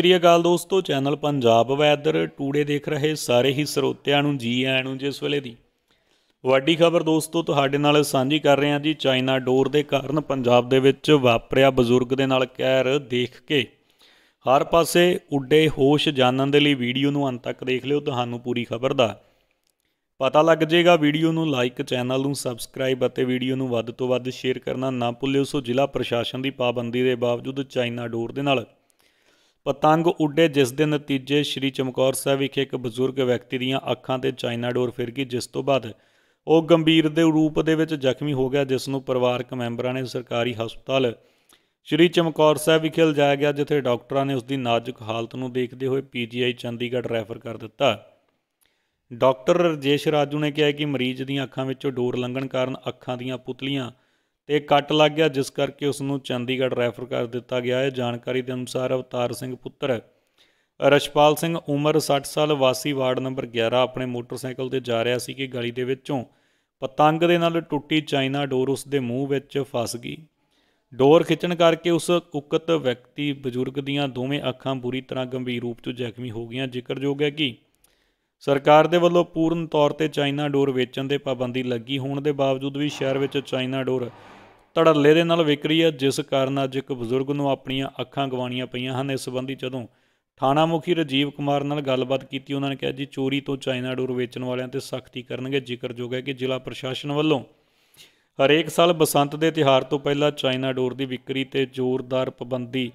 ਸ੍ਰੀ ਅਕਾਲ ਦੋਸਤੋ channel Punjab weather today ਦੇਖ ਰਹੇ ਸਾਰੇ ਹੀ ਸਰੋਤਿਆਂ ਨੂੰ ਜੀ ਆਇਆਂ ਨੂੰ ਜਿਸ ਵੇਲੇ ਦੀ ਵੱਡੀ ਖਬਰ ਦੋਸਤੋ ਤੁਹਾਡੇ ਨਾਲ ਸਾਂਝੀ ਕਰ ਰਹੇ ਹਾਂ ਜੀ ਚਾਈਨਾ ਡੋਰ ਦੇ ਕਾਰਨ ਪੰਜਾਬ ਦੇ ਵਿੱਚ ਵਾਪਰਿਆ ਬਜ਼ੁਰਗ ਦੇ ਨਾਲ ਕਹਿਰ ਦੇਖ ਕੇ ਹਰ ਪਾਸੇ ਉੱਡੇ ਹੋਸ਼ ਜਾਣਨ ਦੇ ਲਈ ਵੀਡੀਓ ਨੂੰ ਅੰਤ ਤੱਕ ਦੇਖ ਲਿਓ ਤੁਹਾਨੂੰ ਪੂਰੀ ਖਬਰ ਦਾ ਪਤਾ ਲੱਗ ਜਾਏਗਾ ਵੀਡੀਓ ਨੂੰ ਲਾਈਕ ਚੈਨਲ ਨੂੰ ਸਬਸਕ੍ਰਾਈਬ ਅਤੇ ਵੀਡੀਓ ਨੂੰ ਵੱਧ ਤੋਂ ਵੱਧ ਸ਼ੇਅਰ ਕਰਨਾ ਨਾ ਭੁੱਲਿਓ ਸੋ ਜ਼ਿਲ੍ਹਾ ਪ੍ਰਸ਼ਾਸਨ ਦੀ ਪਾਬੰਦੀ ਦੇ ਬਾਵਜੂਦ ਚਾਈਨਾ ਡੋਰ ਦੇ ਨਾਲ ਪਤੰਗ ਉੱਡੇ ਜਿਸ ਦੇ ਨਤੀਜੇ ਸ੍ਰੀ ਚਮਕੌਰ ਸਾਹਿਬ ਵਿਖੇ ਇੱਕ ਬਜ਼ੁਰਗ ਵਿਅਕਤੀ ਦੀਆਂ ਅੱਖਾਂ ਤੇ ਚਾਈਨਾ ਡੋਰ ਫਿਰ ਗਈ ਜਿਸ ਤੋਂ ਬਾਅਦ ਉਹ ਗੰਭੀਰ ਦੇ ਰੂਪ ਦੇ ਵਿੱਚ ਜ਼ਖਮੀ ਹੋ ਗਿਆ ਜਿਸ ਨੂੰ ਪਰਿਵਾਰਕ ਮੈਂਬਰਾਂ ਨੇ ਸਰਕਾਰੀ ਹਸਪਤਾਲ ਸ਼੍ਰੀ ਚਮਕੌਰ ਸਾਹਿਬ ਵਿਖੇ ਲਿਜਾਇਆ ਗਿਆ ਜਿੱਥੇ ਡਾਕਟਰਾਂ ਨੇ ਉਸ ਦੀ ਨਾਜ਼ੁਕ ਹਾਲਤ ਨੂੰ ਦੇਖਦੇ ਹੋਏ ਪੀਜੀਆਈ ਚੰਡੀਗੜ੍ਹ ਰੈਫਰ ਕਰ ਦਿੱਤਾ ਡਾਕਟਰ ਰਜੇਸ਼ ਰਾਜੂ ਨੇ ਕਿਹਾ ਕਿ ਮਰੀਜ਼ ਦੀਆਂ ਅੱਖਾਂ ਵਿੱਚੋਂ ਡੋਰ ਲੰਘਣ ਕਾਰਨ ਅੱਖਾਂ ਦੀਆਂ ਪੁਤਲੀਆਂ ਤੇ ਕੱਟ ਲੱਗ ਗਿਆ ਜਿਸ ਕਰਕੇ ਉਸ ਨੂੰ ਚੰਡੀਗੜ੍ਹ ਰੈਫਰ ਕਰ ਦਿੱਤਾ ਗਿਆ ਹੈ ਜਾਣਕਾਰੀ ਦੇ ਅਨੁਸਾਰ ਅਵਤਾਰ ਸਿੰਘ ਪੁੱਤਰ ਰਸ਼ਪਾਲ ਸਿੰਘ ਉਮਰ 60 ਸਾਲ ਵਾਸੀ ਵਾਰਡ ਨੰਬਰ 11 ਆਪਣੇ ਮੋਟਰਸਾਈਕਲ ਤੇ ਜਾ ਰਿਹਾ ਸੀ ਕਿ ਗਲੀ ਦੇ ਵਿੱਚੋਂ ਪਤੰਗ ਦੇ ਨਾਲ ਟੁੱਟੀ ਚਾਈਨਾ ਡੋਰ ਉਸ ਦੇ ਮੂੰਹ ਵਿੱਚ ਫਸ ਗਈ ਡੋਰ ਖਿੱਚਣ ਕਰਕੇ ਉਸ ਕੁਕਤ ਵਿਅਕਤੀ ਬਜ਼ੁਰਗ ਦੀਆਂ ਦੋਵੇਂ ਅੱਖਾਂ ਬੁਰੀ ਤਰ੍ਹਾਂ ਗੰਭੀਰ ਰੂਪ ਤੋਂ ਜ਼ਖਮੀ ਹੋ ਗਈਆਂ ਜ਼ਿਕਰਯੋਗ ਹੈ ਕਿ ਸਰਕਾਰ ਦੇ ਵੱਲੋਂ ਪੂਰਨ ਤੌਰ ਤੇ ਚਾਈਨਾ ਡੋਰ ਵੇਚਣ ਤੇ ਪਾਬੰਦੀ ਲੱਗੀ ਹੋਣ ਦੇ ਬਾਵਜੂਦ ਵੀ ਸ਼ਹਿਰ ਵਿੱਚ ਚਾਈਨਾ ਡੋਰ ਧੜੱਲੇ ਦੇ ਨਾਲ ਵਿਕ ਰਹੀ ਹੈ ਜਿਸ ਕਾਰਨ ਅੱਜ ਇੱਕ ਬਜ਼ੁਰਗ ਨੂੰ ਆਪਣੀਆਂ ਅੱਖਾਂ ਗਵਾਣੀਆਂ ਪਈਆਂ ਹਨ ਇਸ ਸੰਬੰਧੀ ਜਦੋਂ ਥਾਣਾ ਮੁਖੀ ਰਜੀਵ ਕੁਮਾਰ ਨਾਲ ਗੱਲਬਾਤ ਕੀਤੀ ਉਹਨਾਂ ਨੇ ਕਿਹਾ ਜੀ ਚੋਰੀ ਤੋਂ ਚਾਈਨਾ ਡੋਰ ਵੇਚਣ ਵਾਲਿਆਂ ਤੇ ਸਖਤੀ ਕਰਨਗੇ ਜ਼ਿਕਰਯੋਗ ਹੈ ਕਿ ਜ਼ਿਲ੍ਹਾ ਪ੍ਰਸ਼ਾਸਨ ਵੱਲੋਂ ਹਰੇਕ ਸਾਲ ਬਸੰਤ ਦੇ ਤਿਹਾਰ ਤੋਂ ਪਹਿਲਾਂ ਚਾਈਨਾ ਡੋਰ ਦੀ ਵਿਕਰੀ ਤੇ ਜ਼ੋਰਦਾਰ ਪਾਬੰਦੀ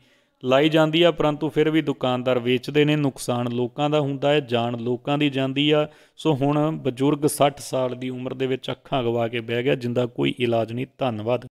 ਲਾਈ ਜਾਂਦੀ ਆ ਪਰੰਤੂ ਫਿਰ ਵੀ ਦੁਕਾਨਦਾਰ ਵੇਚਦੇ ਨੇ ਨੁਕਸਾਨ ਲੋਕਾਂ ਦਾ ਹੁੰਦਾ ਹੈ ਜਾਨ ਲੋਕਾਂ ਦੀ ਜਾਂਦੀ ਆ ਸੋ ਹੁਣ ਬਜ਼ੁਰਗ 60 ਸਾਲ ਦੀ ਉਮਰ ਦੇ ਵਿੱਚ ਅੱਖਾਂ ਗਵਾ ਕੇ ਬਹਿ ਗਿਆ ਜਿੰਦਾ ਕੋਈ ਇਲਾਜ ਨਹੀਂ ਧੰਨਵਾਦ